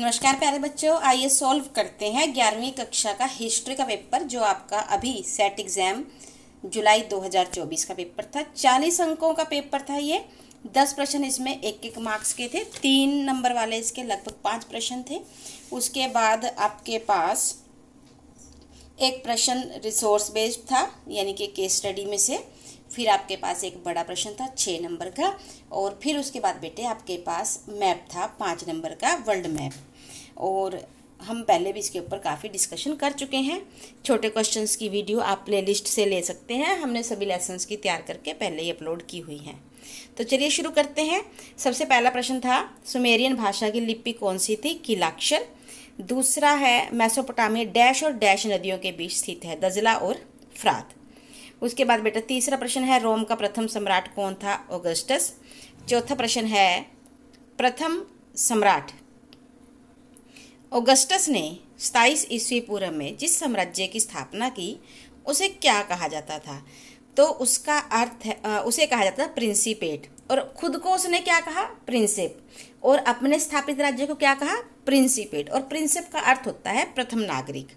नमस्कार प्यारे बच्चों आइए सॉल्व करते हैं ग्यारहवीं कक्षा का हिस्ट्री का पेपर जो आपका अभी सेट एग्ज़ाम जुलाई 2024 का पेपर था चालीस अंकों का पेपर था ये दस प्रश्न इसमें एक एक मार्क्स के थे तीन नंबर वाले इसके लगभग पाँच प्रश्न थे उसके बाद आपके पास एक प्रश्न रिसोर्स बेस्ड था यानी कि केस स्टडी में से फिर आपके पास एक बड़ा प्रश्न था छः नंबर का और फिर उसके बाद बेटे आपके पास मैप था पाँच नंबर का वर्ल्ड मैप और हम पहले भी इसके ऊपर काफ़ी डिस्कशन कर चुके हैं छोटे क्वेश्चंस की वीडियो आप प्ले लिस्ट से ले सकते हैं हमने सभी लेसन्स की तैयार करके पहले ही अपलोड की हुई हैं तो चलिए शुरू करते हैं सबसे पहला प्रश्न था सुमेरियन भाषा की लिपि कौन सी थी किलाक्षर दूसरा है मैसोपोटामिया डैश और डैश नदियों के बीच स्थित है दजला और फ्रात उसके बाद बेटा तीसरा प्रश्न है रोम का प्रथम सम्राट कौन था ओगस्टस चौथा प्रश्न है प्रथम सम्राट ऑगस्टस ने सताईस ईस्वी पूर्व में जिस साम्राज्य की स्थापना की उसे क्या कहा जाता था तो उसका अर्थ है उसे कहा जाता था प्रिंसिपेट और खुद को उसने क्या कहा प्रिंसेप और अपने स्थापित राज्य को क्या कहा प्रिंसिपेट और प्रिंसेप का अर्थ होता है प्रथम नागरिक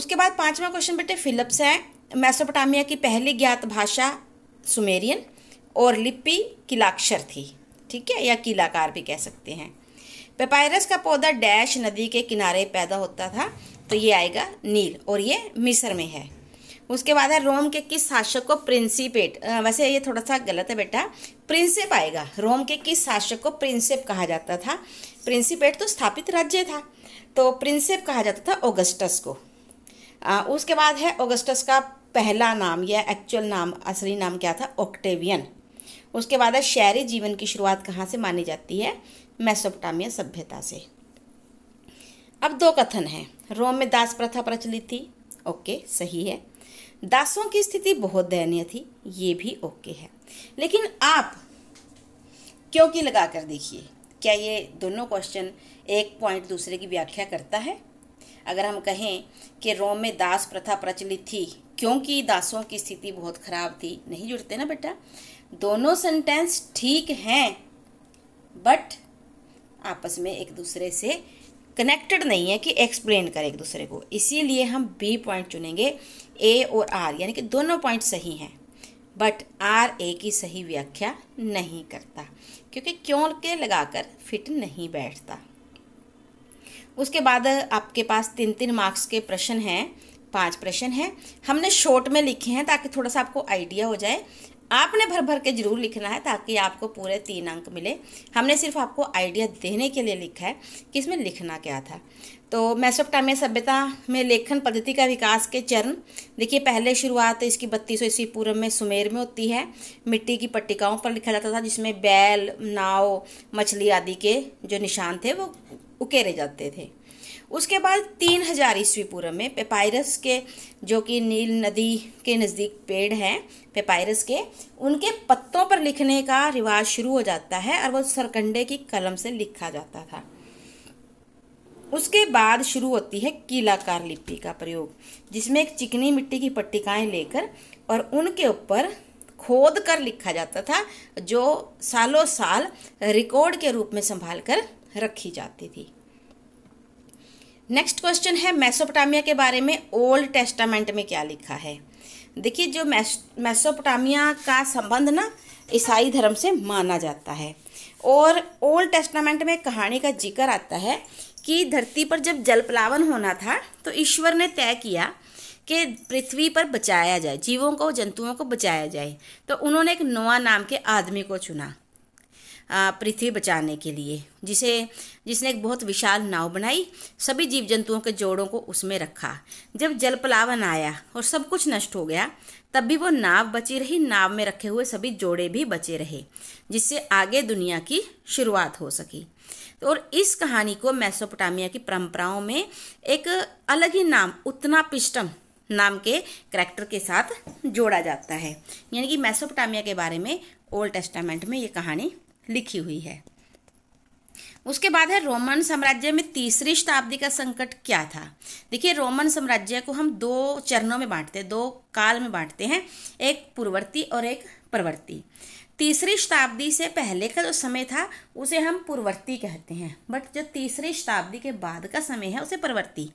उसके बाद पांचवा क्वेश्चन बेटे फिलिप्स हैं मेसोपोटामिया की पहली ज्ञात भाषा सुमेरियन और लिपि किलाक्षर थी ठीक है या किलाकार भी कह सकते हैं पेपायरस का पौधा डैश नदी के किनारे पैदा होता था तो ये आएगा नील और ये मिस्र में है उसके बाद है रोम के किस शासक को प्रिंसिपेट वैसे ये थोड़ा सा गलत है बेटा प्रिंसिप आएगा रोम के किस शासक को प्रिंसिप कहा जाता था प्रिंसिपेट तो स्थापित राज्य था तो प्रिंसिप कहा जाता था ओगस्टस को आ, उसके बाद है ओगस्टस का पहला नाम या एक्चुअल नाम असली नाम क्या था ऑक्टेवियन उसके बाद है शहरी जीवन की शुरुआत कहाँ से मानी जाती है मैसोपटामिया सभ्यता से अब दो कथन हैं रोम में दास प्रथा प्रचलित थी ओके सही है दासों की स्थिति बहुत दयनीय थी ये भी ओके है लेकिन आप क्योंकि लगा कर देखिए क्या ये दोनों क्वेश्चन एक पॉइंट दूसरे की व्याख्या करता है अगर हम कहें कि रोम में दास प्रथा प्रचलित थी क्योंकि दासों की स्थिति बहुत खराब थी नहीं जुड़ते ना बेटा दोनों सेंटेंस ठीक हैं बट आपस में एक दूसरे से कनेक्टेड नहीं है कि एक्सप्लेन करें एक दूसरे को इसीलिए हम बी पॉइंट चुनेंगे ए और आर यानी कि दोनों पॉइंट सही हैं बट आर ए की सही व्याख्या नहीं करता क्योंकि क्यों के लगाकर फिट नहीं बैठता उसके बाद आपके पास तीन तीन मार्क्स के प्रश्न हैं पांच प्रश्न हैं हमने शॉर्ट में लिखे हैं ताकि थोड़ा सा आपको आइडिया हो जाए आपने भर भर के जरूर लिखना है ताकि आपको पूरे तीन अंक मिले हमने सिर्फ आपको आइडिया देने के लिए लिखा है कि इसमें लिखना क्या था तो मैसोपटामिया सभ्यता में लेखन पद्धति का विकास के चरण देखिए पहले शुरुआत इसकी बत्तीस ईस्वी पूर्व में सुमेर में होती है मिट्टी की पट्टिकाओं पर लिखा जाता था जिसमें बैल नाव मछली आदि के जो निशान थे वो उकेरे जाते थे उसके बाद तीन हजार ईस्वी पूर्व में पेपायरस के जो कि नील नदी के नज़दीक पेड़ हैं पेपायरस के उनके पत्तों पर लिखने का रिवाज शुरू हो जाता है और वो सरकंडे की कलम से लिखा जाता था उसके बाद शुरू होती है कीलाकार लिपि का प्रयोग जिसमें एक चिकनी मिट्टी की पट्टिकाएं लेकर और उनके ऊपर खोद कर लिखा जाता था जो सालों साल रिकॉर्ड के रूप में संभाल कर रखी जाती थी नेक्स्ट क्वेश्चन है मेसोपोटामिया के बारे में ओल्ड टेस्टामेंट में क्या लिखा है देखिए जो मेसोपोटामिया का संबंध ना ईसाई धर्म से माना जाता है और ओल्ड टेस्टामेंट में कहानी का जिक्र आता है कि धरती पर जब जलप्लावन होना था तो ईश्वर ने तय किया कि पृथ्वी पर बचाया जाए जीवों को जंतुओं को बचाया जाए तो उन्होंने एक नोआ नाम के आदमी को चुना पृथ्वी बचाने के लिए जिसे जिसने एक बहुत विशाल नाव बनाई सभी जीव जंतुओं के जोड़ों को उसमें रखा जब जलपलावन आया और सब कुछ नष्ट हो गया तब भी वो नाव बची रही नाव में रखे हुए सभी जोड़े भी बचे रहे जिससे आगे दुनिया की शुरुआत हो सकी और इस कहानी को मैसोपोटामिया की परंपराओं में एक अलग ही नाम उतना पिष्टम नाम के करैक्टर के साथ जोड़ा जाता है यानी कि मैसोपोटामिया के बारे में ओल्ड टेस्टामेंट में ये कहानी लिखी हुई है उसके बाद है रोमन साम्राज्य में तीसरी शताब्दी का संकट क्या था देखिए रोमन साम्राज्य को हम दो चरणों में बांटते हैं दो काल में बांटते हैं एक पूर्ववर्ती और एक परवर्ती तीसरी शताब्दी से पहले का जो समय था उसे हम पूर्वर्ती कहते हैं बट जो तीसरी शताब्दी के बाद का समय है उसे परवर्ती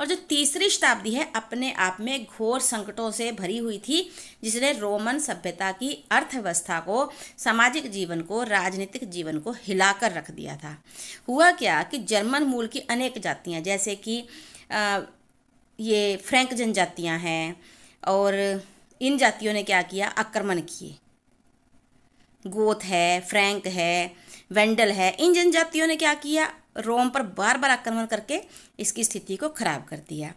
और जो तीसरी शताब्दी है अपने आप में घोर संकटों से भरी हुई थी जिसने रोमन सभ्यता की अर्थव्यवस्था को सामाजिक जीवन को राजनीतिक जीवन को हिलाकर रख दिया था हुआ क्या कि जर्मन मूल की अनेक जातियाँ जैसे कि ये फ्रेंक जनजातियाँ हैं और इन जातियों ने क्या किया आक्रमण किए गोथ है फ्रैंक है वेंडल है इन जनजातियों ने क्या किया रोम पर बार बार आक्रमण करके इसकी स्थिति को खराब कर दिया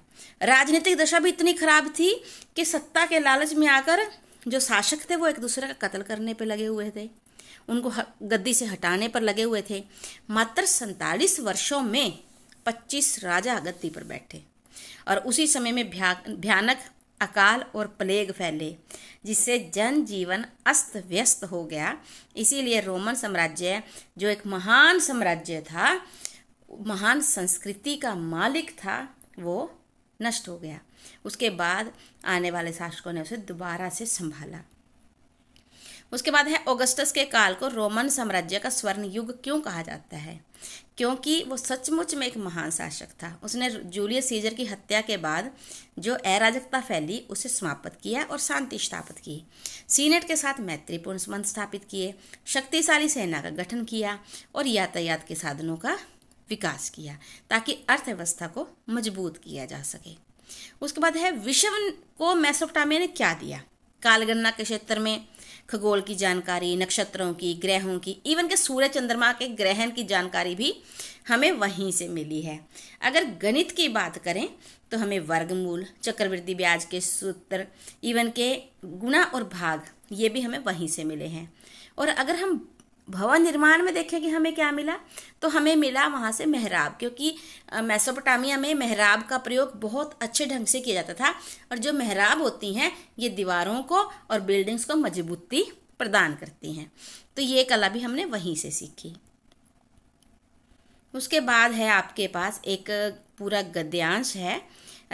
राजनीतिक दशा भी इतनी खराब थी कि सत्ता के लालच में आकर जो शासक थे वो एक दूसरे का कत्ल करने पर लगे हुए थे उनको गद्दी से हटाने पर लगे हुए थे मात्र सैतालीस वर्षों में पच्चीस राजा गद्दी पर बैठे और उसी समय में भ्या भयानक अकाल और प्लेग फैले जिससे जनजीवन अस्त व्यस्त हो गया इसीलिए रोमन साम्राज्य जो एक महान साम्राज्य था महान संस्कृति का मालिक था वो नष्ट हो गया उसके बाद आने वाले शासकों ने उसे दोबारा से संभाला उसके बाद है ओगस्टस के काल को रोमन साम्राज्य का स्वर्ण युग क्यों कहा जाता है क्योंकि वो सचमुच में एक महान शासक था उसने जूलियस सीजर की हत्या के बाद जो अराजकता फैली उसे समाप्त किया और शांति स्थापित की सीनेट के साथ मैत्रीपूर्ण संबंध स्थापित किए शक्तिशाली सेना का गठन किया और यातायात के साधनों का विकास किया ताकि अर्थव्यवस्था को मजबूत किया जा सके उसके बाद है विश्व को मैसोपटामिया ने क्या दिया कालगणना के क्षेत्र में खगोल की जानकारी नक्षत्रों की ग्रहों की इवन के सूर्य चंद्रमा के ग्रहण की जानकारी भी हमें वहीं से मिली है अगर गणित की बात करें तो हमें वर्गमूल चक्रवृद्धि ब्याज के सूत्र इवन के गुणा और भाग ये भी हमें वहीं से मिले हैं और अगर हम भवन निर्माण में देखें कि हमें क्या मिला तो हमें मिला वहाँ से मेहराब क्योंकि मेसोपोटामिया में मेहराब का प्रयोग बहुत अच्छे ढंग से किया जाता था और जो मेहराब होती हैं ये दीवारों को और बिल्डिंग्स को मजबूती प्रदान करती हैं तो ये कला भी हमने वहीं से सीखी उसके बाद है आपके पास एक पूरा गद्यांश है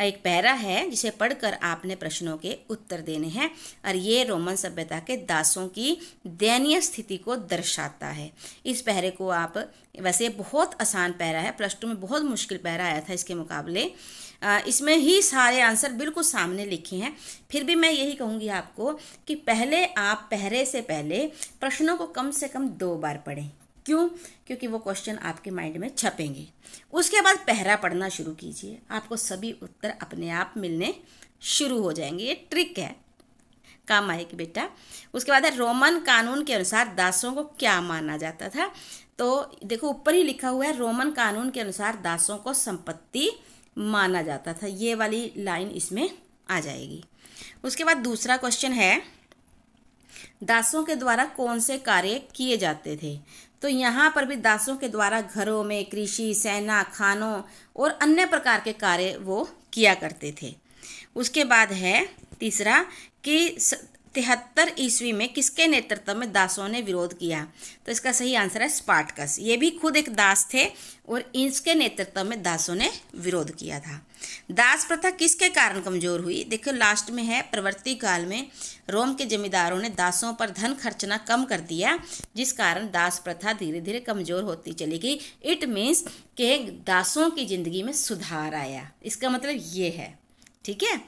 एक पैरा है जिसे पढ़कर आपने प्रश्नों के उत्तर देने हैं और ये रोमन सभ्यता के दासों की दयनीय स्थिति को दर्शाता है इस पहरे को आप वैसे बहुत आसान पैरा है प्लस टू में बहुत मुश्किल पैरा आया था इसके मुकाबले इसमें ही सारे आंसर बिल्कुल सामने लिखे हैं फिर भी मैं यही कहूँगी आपको कि पहले आप पहरे से पहले प्रश्नों को कम से कम दो बार पढ़ें क्यों क्योंकि वो क्वेश्चन आपके माइंड में छपेंगे उसके बाद पहरा पढ़ना शुरू कीजिए आपको सभी उत्तर अपने आप मिलने शुरू हो जाएंगे ये ट्रिक है काम आए कि बेटा उसके बाद है रोमन कानून के अनुसार दासों को क्या माना जाता था तो देखो ऊपर ही लिखा हुआ है रोमन कानून के अनुसार दासों को संपत्ति माना जाता था ये वाली लाइन इसमें आ जाएगी उसके बाद दूसरा क्वेश्चन है दासों के द्वारा कौन से कार्य किए जाते थे तो यहाँ पर भी दासों के द्वारा घरों में कृषि सेना खानों और अन्य प्रकार के कार्य वो किया करते थे उसके बाद है तीसरा कि तिहत्तर ईस्वी में किसके नेतृत्व में दासों ने विरोध किया तो इसका सही आंसर है स्पार्टकस ये भी खुद एक दास थे और इसके नेतृत्व में दासों ने विरोध किया था दास प्रथा किसके कारण कमजोर हुई देखो लास्ट में है प्रवर्ती काल में रोम के जमींदारों ने दासों पर धन खर्चना कम कर दिया जिस कारण दास प्रथा धीरे धीरे कमजोर होती चली गई इट मीन्स के दासों की जिंदगी में सुधार आया इसका मतलब ये है ठीक है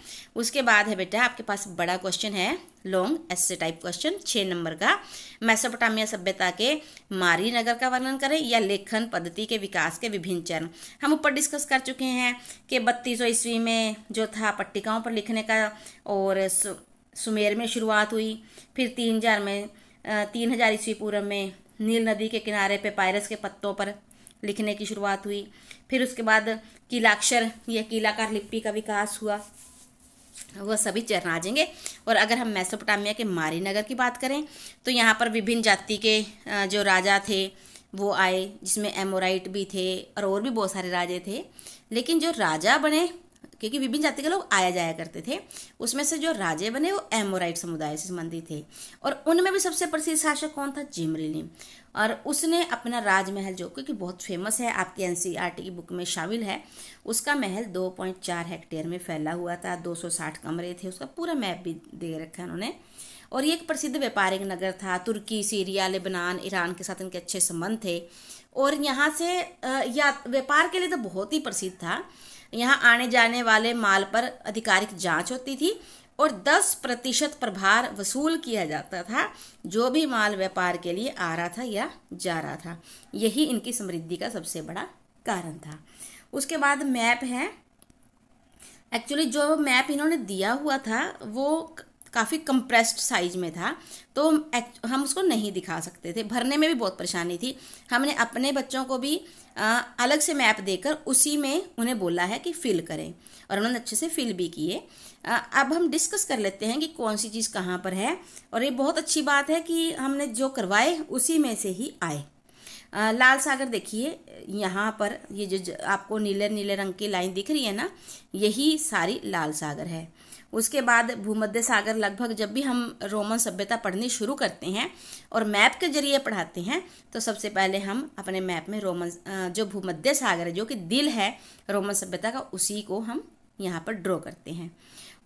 उसके बाद है बेटा आपके पास बड़ा क्वेश्चन है लॉन्ग एस टाइप क्वेश्चन छः नंबर का मैसोपोटामिया सभ्यता के मारी नगर का वर्णन करें या लेखन पद्धति के विकास के विभिन्न चरण हम ऊपर डिस्कस कर चुके हैं कि बत्तीस ईस्वी में जो था पट्टिकाओं पर लिखने का और सु, सुमेर में शुरुआत हुई फिर तीन हजार में तीन हजार ईस्वी पूर्व में नील नदी के किनारे पे पायरस के पत्तों पर लिखने की शुरुआत हुई फिर उसके बाद किलाक्षर या किलाकार लिपि का विकास हुआ वह सभी जाएंगे और अगर हम मैसोपोटामिया के मारी नगर की बात करें तो यहाँ पर विभिन्न जाति के जो राजा थे वो आए जिसमें एमोराइट भी थे और और भी बहुत सारे राजे थे लेकिन जो राजा बने क्योंकि विभिन्न जाति के लोग आया जाया करते थे उसमें से जो राजे बने वो एमोराइट समुदाय से संबंधित थे और उनमें भी सबसे प्रसिद्ध शासक कौन था जिमरिली और उसने अपना राजमहल जो क्योंकि बहुत फेमस है आपकी एन e की बुक में शामिल है उसका महल 2.4 हेक्टेयर में फैला हुआ था 260 कमरे थे उसका पूरा मैप भी दे रखा है उन्होंने और ये एक प्रसिद्ध व्यापारिक नगर था तुर्की सीरिया लेबनान ईरान के साथ इनके अच्छे संबंध थे और यहाँ से या व्यापार के लिए तो बहुत ही प्रसिद्ध था यहाँ आने जाने वाले माल पर आधिकारिक जांच होती थी और 10 प्रतिशत प्रभार वसूल किया जाता था जो भी माल व्यापार के लिए आ रहा था या जा रहा था यही इनकी समृद्धि का सबसे बड़ा कारण था उसके बाद मैप है एक्चुअली जो मैप इन्होंने दिया हुआ था वो काफ़ी कंप्रेस्ड साइज में था तो हम उसको नहीं दिखा सकते थे भरने में भी बहुत परेशानी थी हमने अपने बच्चों को भी आ, अलग से मैप देकर उसी में उन्हें बोला है कि फिल करें और उन्होंने अच्छे से फिल भी किए अब हम डिस्कस कर लेते हैं कि कौन सी चीज़ कहाँ पर है और ये बहुत अच्छी बात है कि हमने जो करवाए उसी में से ही आए लाल सागर देखिए यहाँ पर ये जो आपको नीले नीले रंग की लाइन दिख रही है ना यही सारी लाल सागर है उसके बाद भूमध्य सागर लगभग जब भी हम रोमन सभ्यता पढ़नी शुरू करते हैं और मैप के जरिए पढ़ाते हैं तो सबसे पहले हम अपने मैप में रोमन जो भूमध्य सागर है जो कि दिल है रोमन सभ्यता का उसी को हम यहाँ पर ड्रॉ करते हैं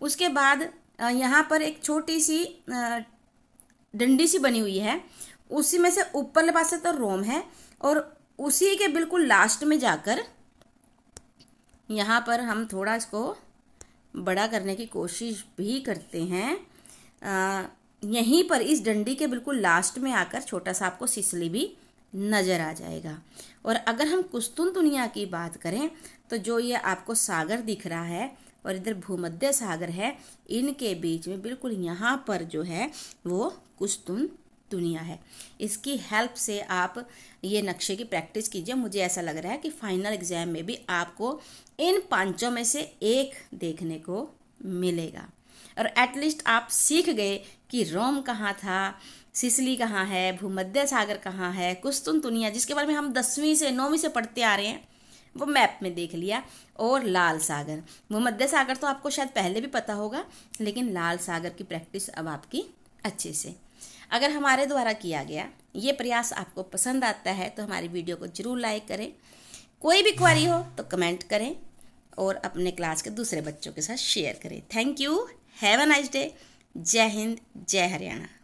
उसके बाद यहाँ पर एक छोटी सी डंडी सी बनी हुई है उसी में से ऊपर पास से तो रोम है और उसी के बिल्कुल लास्ट में जाकर यहाँ पर हम थोड़ा इसको बड़ा करने की कोशिश भी करते हैं यहीं पर इस डंडी के बिल्कुल लास्ट में आकर छोटा सा आपको सिसली भी नज़र आ जाएगा और अगर हम कुस्तुन दुनिया की बात करें तो जो ये आपको सागर दिख रहा है और इधर भूमध्य सागर है इनके बीच में बिल्कुल यहाँ पर जो है वो कुस्तुन दुनिया है इसकी हेल्प से आप ये नक्शे की प्रैक्टिस कीजिए मुझे ऐसा लग रहा है कि फाइनल एग्ज़ाम में भी आपको इन पांचों में से एक देखने को मिलेगा और एटलीस्ट आप सीख गए कि रोम कहाँ था सिसली कहाँ है भूमध्य सागर कहाँ है कुस्तुन दुनिया जिसके बारे में हम दसवीं से नौवीं से पढ़ते आ रहे हैं वो मैप में देख लिया और लाल सागर भूमध्य सागर तो आपको शायद पहले भी पता होगा लेकिन लाल सागर की प्रैक्टिस अब आपकी अच्छे से अगर हमारे द्वारा किया गया ये प्रयास आपको पसंद आता है तो हमारी वीडियो को ज़रूर लाइक करें कोई भी क्वारी हो तो कमेंट करें और अपने क्लास के दूसरे बच्चों के साथ शेयर करें thank you have a nice day जय हिंद जय हरियाणा